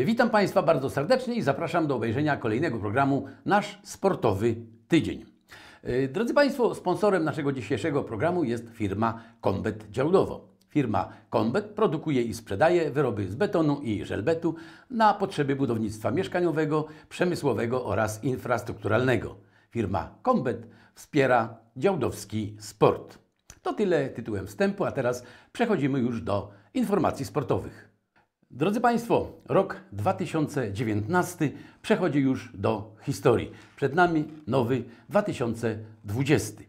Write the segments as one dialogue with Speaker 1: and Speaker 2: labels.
Speaker 1: Y, witam Państwa bardzo serdecznie i zapraszam do obejrzenia kolejnego programu Nasz Sportowy Tydzień. Y, drodzy Państwo, sponsorem naszego dzisiejszego programu jest firma Combat Działdowo. Firma Combat produkuje i sprzedaje wyroby z betonu i żelbetu na potrzeby budownictwa mieszkaniowego, przemysłowego oraz infrastrukturalnego. Firma Combat wspiera działdowski sport. To tyle tytułem wstępu, a teraz przechodzimy już do informacji sportowych. Drodzy Państwo, rok 2019 przechodzi już do historii. Przed nami nowy 2020.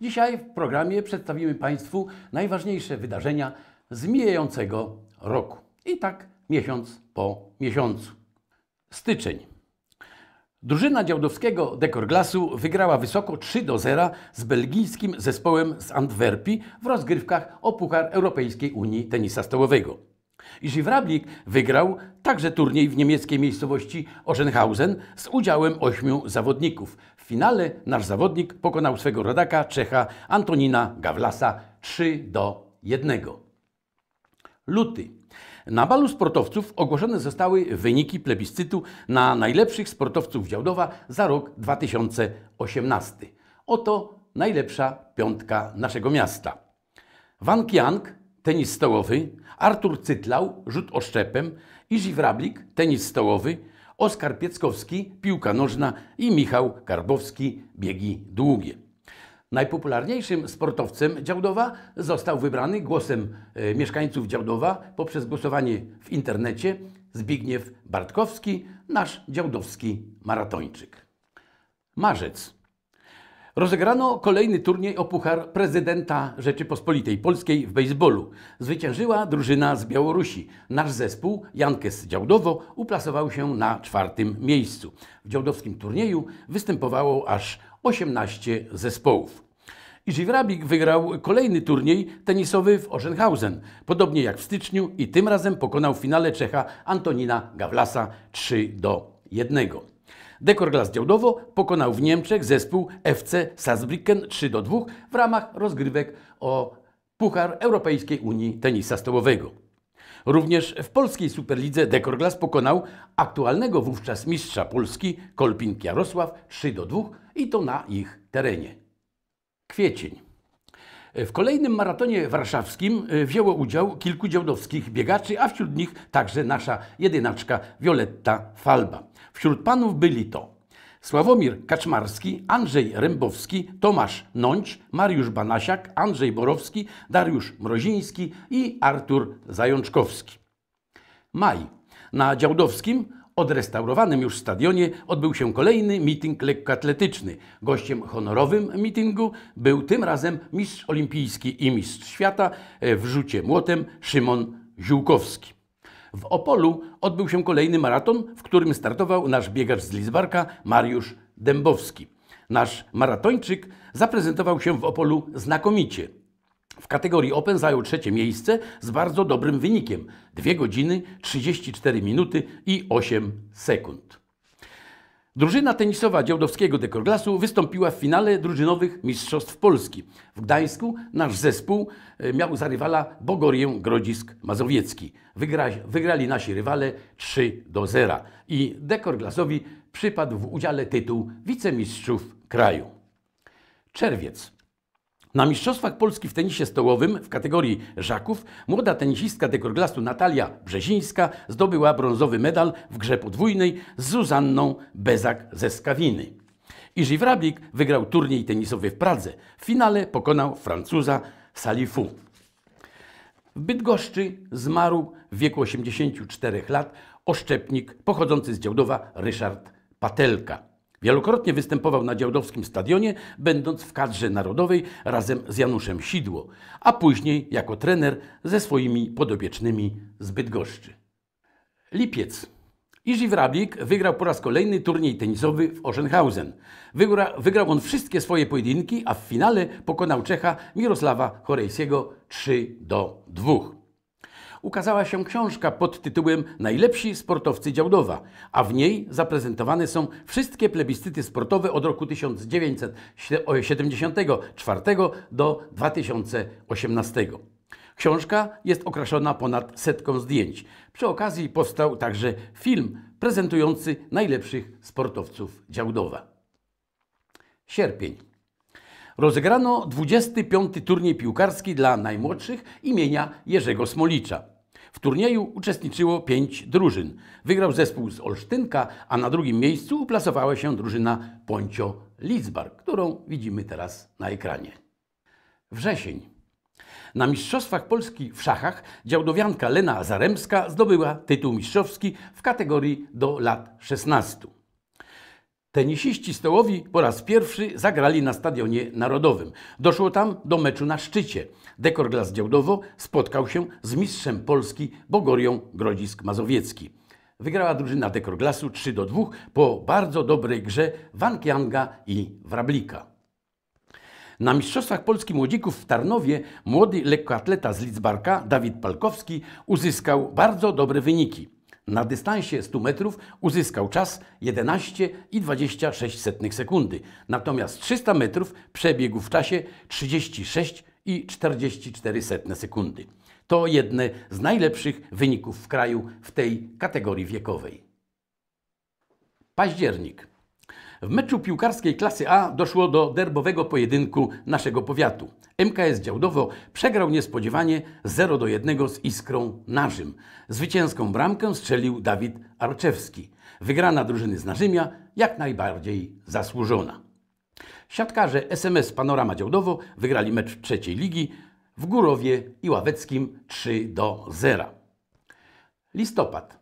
Speaker 1: Dzisiaj w programie przedstawimy Państwu najważniejsze wydarzenia z mijającego roku. I tak miesiąc po miesiącu. Styczeń. Drużyna działdowskiego Dekorglasu wygrała wysoko 3 do 0 z belgijskim zespołem z Antwerpii w rozgrywkach o Puchar Europejskiej Unii Tenisa Stołowego. Jerzy Wrablik wygrał także turniej w niemieckiej miejscowości Oschenhausen z udziałem ośmiu zawodników. W finale nasz zawodnik pokonał swego rodaka Czecha Antonina Gawlasa 3 do 1. Luty. Na balu sportowców ogłoszone zostały wyniki plebiscytu na najlepszych sportowców Działdowa za rok 2018. Oto najlepsza piątka naszego miasta. Van Kiang tenis stołowy, Artur Cytlał, rzut oszczepem, Izi Wrablik, tenis stołowy, Oskar Pieckowski, piłka nożna i Michał Karbowski, biegi długie. Najpopularniejszym sportowcem Działdowa został wybrany głosem e, mieszkańców Działdowa poprzez głosowanie w internecie Zbigniew Bartkowski, nasz działdowski maratończyk. Marzec Rozegrano kolejny turniej o Puchar Prezydenta Rzeczypospolitej Polskiej w baseballu. Zwyciężyła drużyna z Białorusi. Nasz zespół, Jankes Działdowo, uplasował się na czwartym miejscu. W działdowskim turnieju występowało aż 18 zespołów. I Żywrabik wygrał kolejny turniej tenisowy w Oschenhausen, podobnie jak w styczniu i tym razem pokonał w finale Czecha Antonina Gawlasa 3 do 1. Dekorglas Działdowo pokonał w Niemczech zespół FC Saarbrücken 3 do 2 w ramach rozgrywek o Puchar Europejskiej Unii Tenisa Stołowego. Również w polskiej Superlidze Dekorglas pokonał aktualnego wówczas mistrza Polski Kolpin Jarosław 3 do 2 i to na ich terenie. Kwiecień. W kolejnym maratonie warszawskim e, wzięło udział kilku działdowskich biegaczy, a wśród nich także nasza jedynaczka Wioletta Falba. Wśród panów byli to Sławomir Kaczmarski, Andrzej Rębowski, Tomasz Nąć, Mariusz Banasiak, Andrzej Borowski, Dariusz Mroziński i Artur Zajączkowski. Maj. Na Działdowskim odrestaurowanym już stadionie odbył się kolejny miting lekkoatletyczny. Gościem honorowym mitingu był tym razem mistrz olimpijski i mistrz świata e, w rzucie młotem Szymon Ziółkowski. W Opolu odbył się kolejny maraton, w którym startował nasz biegacz z Lizbarka Mariusz Dębowski. Nasz maratończyk zaprezentował się w Opolu znakomicie – w kategorii Open zajął trzecie miejsce z bardzo dobrym wynikiem 2 godziny 34 minuty i 8 sekund. Drużyna tenisowa Działdowskiego Dekorglasu wystąpiła w finale drużynowych Mistrzostw Polski. W Gdańsku nasz zespół e, miał za rywala Bogorię Grodzisk Mazowiecki. Wygra, wygrali nasi rywale 3 do 0 i Dekorglasowi przypadł w udziale tytuł wicemistrzów kraju. Czerwiec na Mistrzostwach Polski w tenisie stołowym w kategorii żaków młoda tenisistka dekorglastu Natalia Brzezińska zdobyła brązowy medal w grze podwójnej z Zuzanną Bezak ze Skawiny. Iży Wrablik wygrał turniej tenisowy w Pradze. W finale pokonał Francuza Salifu. W Bydgoszczy zmarł w wieku 84 lat oszczepnik pochodzący z Działdowa Ryszard Patelka. Wielokrotnie występował na działdowskim stadionie, będąc w kadrze narodowej razem z Januszem Sidło, a później jako trener ze swoimi podobiecznymi z Bydgoszczy. Lipiec. Iżyw Wrablik wygrał po raz kolejny turniej tenisowy w Oschenhausen. Wygra, wygrał on wszystkie swoje pojedynki, a w finale pokonał Czecha Mirosława Chorejsiego 3 do 2 ukazała się książka pod tytułem Najlepsi sportowcy Działdowa, a w niej zaprezentowane są wszystkie plebiscyty sportowe od roku 1974 do 2018. Książka jest okraszona ponad setką zdjęć. Przy okazji powstał także film prezentujący najlepszych sportowców Działdowa. Sierpień rozegrano 25. turniej piłkarski dla najmłodszych imienia Jerzego Smolicza. W turnieju uczestniczyło pięć drużyn. Wygrał zespół z Olsztynka, a na drugim miejscu uplasowała się drużyna Poncio Lidzbar, którą widzimy teraz na ekranie. Wrzesień. Na Mistrzostwach Polski w szachach działdowianka Lena Zaremska zdobyła tytuł mistrzowski w kategorii do lat 16. Tenisiści stołowi po raz pierwszy zagrali na stadionie narodowym. Doszło tam do meczu na szczycie. Dekor Glas Działdowo spotkał się z mistrzem Polski Bogorią Grodzisk Mazowiecki. Wygrała drużyna Dekor Glasu 3 do 2 po bardzo dobrej grze Kianga i Wrablika. Na Mistrzostwach Polski Młodzików w Tarnowie młody lekkoatleta z Lidzbarka Dawid Palkowski uzyskał bardzo dobre wyniki. Na dystansie 100 metrów uzyskał czas 11,26 sekundy, natomiast 300 metrów przebiegł w czasie 36,44 sekundy. To jedne z najlepszych wyników w kraju w tej kategorii wiekowej. Październik w meczu piłkarskiej klasy A doszło do derbowego pojedynku naszego powiatu. MKS Działdowo przegrał niespodziewanie 0 do 1 z Iskrą Narzym. Zwycięską bramkę strzelił Dawid Arczewski. Wygrana drużyny z Narzymia jak najbardziej zasłużona. Siatkarze SMS Panorama Działdowo wygrali mecz trzeciej ligi w Górowie i Ławeckim 3 do 0. Listopad.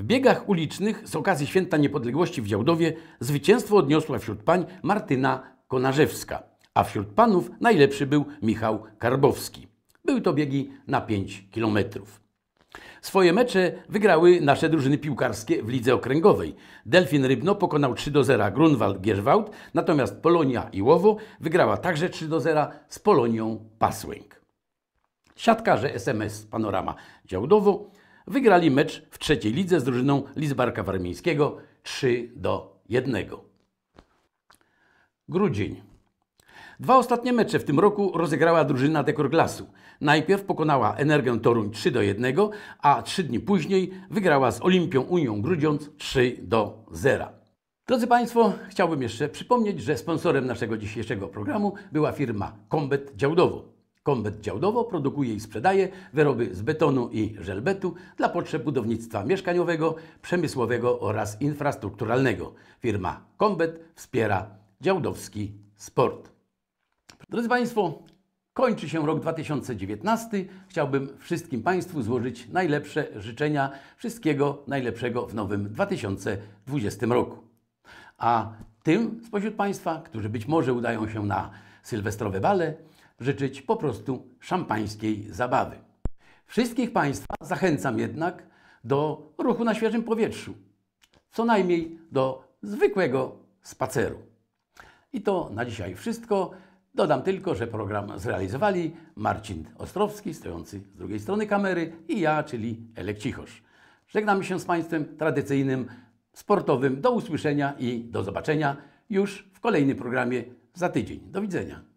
Speaker 1: W biegach ulicznych z okazji Święta Niepodległości w Działdowie zwycięstwo odniosła wśród pań Martyna Konarzewska, a wśród panów najlepszy był Michał Karbowski. Były to biegi na 5 km. Swoje mecze wygrały nasze drużyny piłkarskie w lidze okręgowej. Delfin Rybno pokonał 3 do 0 Grunwald Gierzwałt, natomiast Polonia i Łowo wygrała także 3 do 0 z Polonią Pasłęk. Siatkarze SMS Panorama Działdowo wygrali mecz w trzeciej lidze z drużyną Lizbarka Warmińskiego 3 do 1. Grudzień. Dwa ostatnie mecze w tym roku rozegrała drużyna Dekorglasu. Najpierw pokonała Energię Toruń 3 do 1, a trzy dni później wygrała z Olimpią Unią Grudziądz 3 do 0. Drodzy Państwo, chciałbym jeszcze przypomnieć, że sponsorem naszego dzisiejszego programu była firma Combat Działdowo. Kombet Działdowo produkuje i sprzedaje wyroby z betonu i żelbetu dla potrzeb budownictwa mieszkaniowego, przemysłowego oraz infrastrukturalnego. Firma Kombet wspiera działdowski sport. Drodzy Państwo, kończy się rok 2019. Chciałbym wszystkim Państwu złożyć najlepsze życzenia wszystkiego najlepszego w nowym 2020 roku. A tym spośród Państwa, którzy być może udają się na sylwestrowe bale, życzyć po prostu szampańskiej zabawy. Wszystkich Państwa zachęcam jednak do ruchu na świeżym powietrzu, co najmniej do zwykłego spaceru. I to na dzisiaj wszystko. Dodam tylko, że program zrealizowali Marcin Ostrowski, stojący z drugiej strony kamery, i ja, czyli Elek Cichosz. Żegnamy się z Państwem tradycyjnym, sportowym. Do usłyszenia i do zobaczenia już w kolejnym programie za tydzień. Do widzenia.